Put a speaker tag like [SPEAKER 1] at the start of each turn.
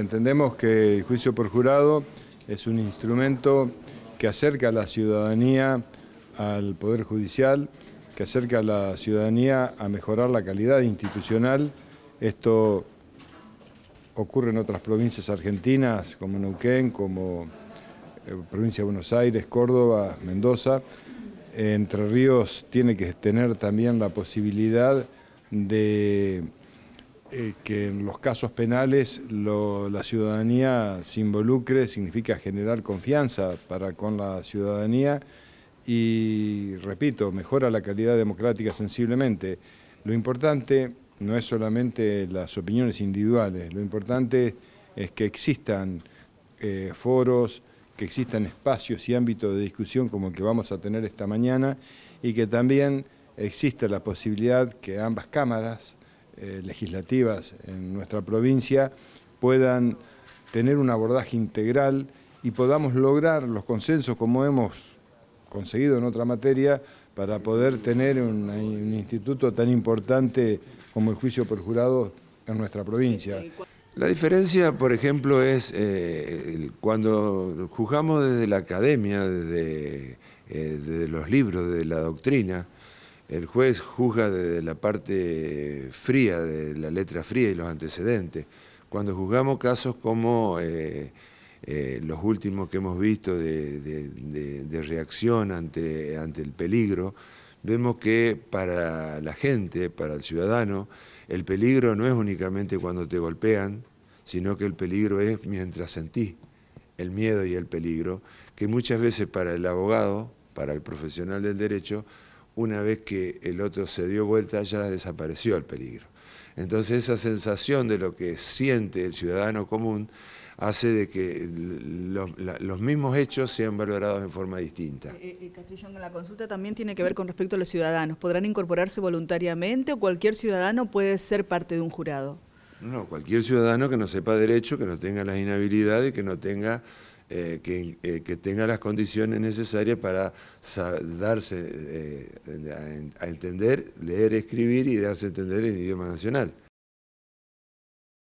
[SPEAKER 1] Entendemos que el juicio por jurado es un instrumento que acerca a la ciudadanía al Poder Judicial, que acerca a la ciudadanía a mejorar la calidad institucional. Esto ocurre en otras provincias argentinas, como Neuquén, como eh, provincia de Buenos Aires, Córdoba, Mendoza. Entre Ríos tiene que tener también la posibilidad de eh, que en los casos penales la ciudadanía se involucre significa generar confianza para con la ciudadanía y, repito, mejora la calidad democrática sensiblemente. Lo importante no es solamente las opiniones individuales, lo importante es que existan eh, foros, que existan espacios y ámbitos de discusión como el que vamos a tener esta mañana y que también exista la posibilidad que ambas cámaras eh, legislativas en nuestra provincia puedan tener un abordaje integral y podamos lograr los consensos como hemos conseguido en otra materia para poder tener un, instituto tan importante como el juicio por jurado en nuestra provincia. La diferencia, por
[SPEAKER 2] ejemplo, es eh, cuando juzgamos desde la academia, desde, eh, los libros, de la doctrina, el juez juzga desde la parte fría, de la letra fría y los antecedentes. Cuando juzgamos casos como eh, eh, los últimos que hemos visto de, reacción ante, ante el peligro, vemos que para la gente, para el ciudadano, el peligro no es únicamente cuando te golpean, sino que el peligro es mientras sentís el miedo y el peligro, que muchas veces para el abogado, para el profesional del derecho, una vez que el otro se dio vuelta ya desapareció el peligro. Entonces esa sensación de lo que siente el ciudadano común hace de que los, mismos hechos sean valorados en forma distinta.
[SPEAKER 3] Eh, eh la consulta también tiene que ver con respecto a los ciudadanos. ¿Podrán incorporarse voluntariamente o cualquier ciudadano puede ser parte de un jurado?
[SPEAKER 2] No, cualquier ciudadano que no sepa derecho, que no tenga las inhabilidades, que no tenga eh, eh, que, tenga las condiciones necesarias para darse eh, a, a, entender, leer, escribir y darse a entender el idioma nacional.